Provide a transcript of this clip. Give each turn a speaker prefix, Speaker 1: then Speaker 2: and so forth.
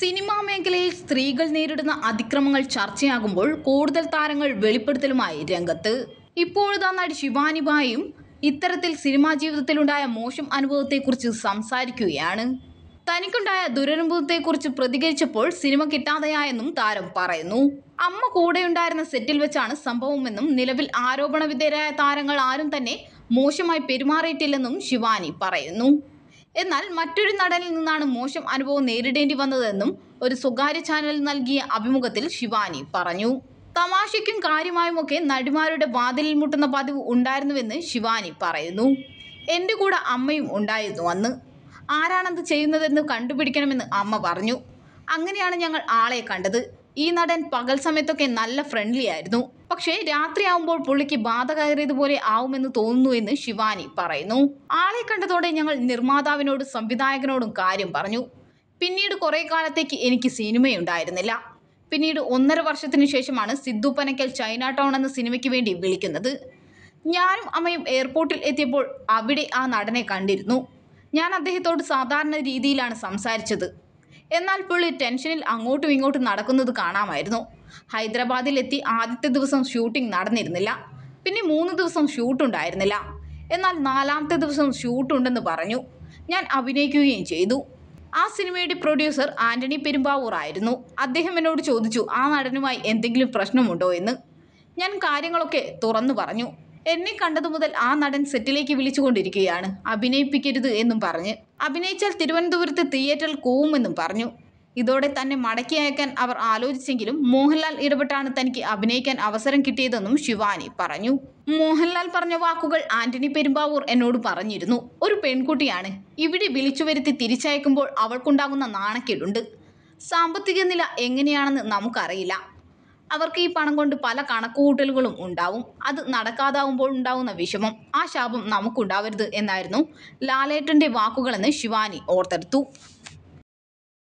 Speaker 1: cinema മേഖലയിൽ സ്ത്രീകൾ നേരിടുന്ന അതിക്രമങ്ങൾ ചർച്ചയാകുമ്പോൾ കൂടുതൽ താരങ്ങൾ വെളിപ്പെടുത്തലുമായി രംഗത്ത് ഇപ്പോഴുതാ നടി ശിവാനി ബായും ഇത്തരത്തിൽ സിനിമാ ജീവിതത്തിലുണ്ടായ മോശം അനുഭവത്തെക്കുറിച്ച് സംസാരിക്കുകയാണ് തനിക്കുണ്ടായ ദുരനുഭവത്തെക്കുറിച്ച് പ്രതികരിച്ചപ്പോൾ സിനിമ കിട്ടാതെയായെന്നും താരം പറയുന്നു അമ്മ കൂടെയുണ്ടായിരുന്ന സെറ്റിൽ വെച്ചാണ് സംഭവമെന്നും നിലവിൽ ആരോപണ വിധേയരായ താരങ്ങൾ ആരും തന്നെ മോശമായി പെരുമാറിയിട്ടില്ലെന്നും ശിവാനി പറയുന്നു എന്നാൽ മറ്റൊരു നടനിൽ നിന്നാണ് മോശം അനുഭവം നേരിടേണ്ടി വന്നതെന്നും ഒരു സ്വകാര്യ ചാനൽ നൽകിയ അഭിമുഖത്തിൽ ശിവാനി പറഞ്ഞു തമാശയ്ക്കും കാര്യമായുമൊക്കെ നടിമാരുടെ വാതിലിൽ മുട്ടുന്ന പതിവ് ഉണ്ടായിരുന്നുവെന്ന് ശിവാനി പറയുന്നു എൻ്റെ കൂടെ അമ്മയും ഉണ്ടായിരുന്നു അന്ന് ആരാണത് ചെയ്യുന്നതെന്ന് കണ്ടുപിടിക്കണമെന്ന് അമ്മ പറഞ്ഞു അങ്ങനെയാണ് ഞങ്ങൾ ആളെ കണ്ടത് ഈ നടൻ പകൽ സമയത്തൊക്കെ നല്ല ഫ്രണ്ട്ലി ആയിരുന്നു പക്ഷേ രാത്രിയാവുമ്പോൾ പുള്ളിക്ക് ബാധ കയറിയതുപോലെ ആവുമെന്ന് തോന്നുന്നു എന്ന് ശിവാനി പറയുന്നു ആളെ കണ്ടതോടെ ഞങ്ങൾ നിർമ്മാതാവിനോടും സംവിധായകനോടും കാര്യം പറഞ്ഞു പിന്നീട് കുറേ കാലത്തേക്ക് എനിക്ക് സിനിമയുണ്ടായിരുന്നില്ല പിന്നീട് ഒന്നര വർഷത്തിനു ശേഷമാണ് സിദ്ധു പനക്കൽ ചൈന ടൗൺ എന്ന സിനിമയ്ക്ക് വേണ്ടി വിളിക്കുന്നത് ഞാനും അമ്മയും എയർപോർട്ടിൽ എത്തിയപ്പോൾ അവിടെ ആ നടനെ കണ്ടിരുന്നു ഞാൻ അദ്ദേഹത്തോട് സാധാരണ രീതിയിലാണ് സംസാരിച്ചത് എന്നാൽ പുള്ളി ടെൻഷനിൽ അങ്ങോട്ടും ഇങ്ങോട്ടും നടക്കുന്നത് കാണാമായിരുന്നു ഹൈദരാബാദിലെത്തി ആദ്യത്തെ ദിവസം ഷൂട്ടിംഗ് നടന്നിരുന്നില്ല പിന്നെ മൂന്ന് ദിവസം ഷൂട്ടുണ്ടായിരുന്നില്ല എന്നാൽ നാലാമത്തെ ദിവസം ഷൂട്ടുണ്ടെന്ന് പറഞ്ഞു ഞാൻ അഭിനയിക്കുകയും ചെയ്തു ആ സിനിമയുടെ പ്രൊഡ്യൂസർ ആന്റണി പെരുമ്പാവൂർ ആയിരുന്നു അദ്ദേഹം എന്നോട് ചോദിച്ചു ആ നടനുമായി എന്തെങ്കിലും പ്രശ്നമുണ്ടോ എന്ന് ഞാൻ കാര്യങ്ങളൊക്കെ തുറന്നു പറഞ്ഞു എന്നെ കണ്ടതു മുതൽ ആ നടൻ സെറ്റിലേക്ക് വിളിച്ചുകൊണ്ടിരിക്കുകയാണ് അഭിനയിപ്പിക്കരുത് എന്നും പറഞ്ഞ് അഭിനയിച്ചാൽ തിരുവനന്തപുരത്ത് തിയേറ്ററിൽ കൂവുമെന്നും പറഞ്ഞു ഇതോടെ തന്നെ മടക്കി അയക്കാൻ അവർ ആലോചിച്ചെങ്കിലും മോഹൻലാൽ ഇടപെട്ടാണ് തനിക്ക് അഭിനയിക്കാൻ അവസരം കിട്ടിയതെന്നും ശിവാനി പറഞ്ഞു മോഹൻലാൽ പറഞ്ഞ വാക്കുകൾ ആന്റണി പെരുമ്പാവൂർ എന്നോട് പറഞ്ഞിരുന്നു ഒരു പെൺകുട്ടിയാണ് ഇവിടെ വിളിച്ചു വരുത്തി തിരിച്ചയക്കുമ്പോൾ അവൾക്കുണ്ടാകുന്ന നാണക്കേടുണ്ട് സാമ്പത്തിക നില എങ്ങനെയാണെന്ന് നമുക്കറിയില്ല അവർക്ക് ഈ പണം കൊണ്ട് പല കണക്കുകൂട്ടലുകളും ഉണ്ടാവും അത് നടക്കാതാവുമ്പോൾ ഉണ്ടാവുന്ന വിഷമം ആ ശാപം നമുക്കുണ്ടാവരുത് എന്നായിരുന്നു ലാലേട്ടൻ്റെ വാക്കുകളെന്ന് ശിവാനി ഓർത്തെടുത്തു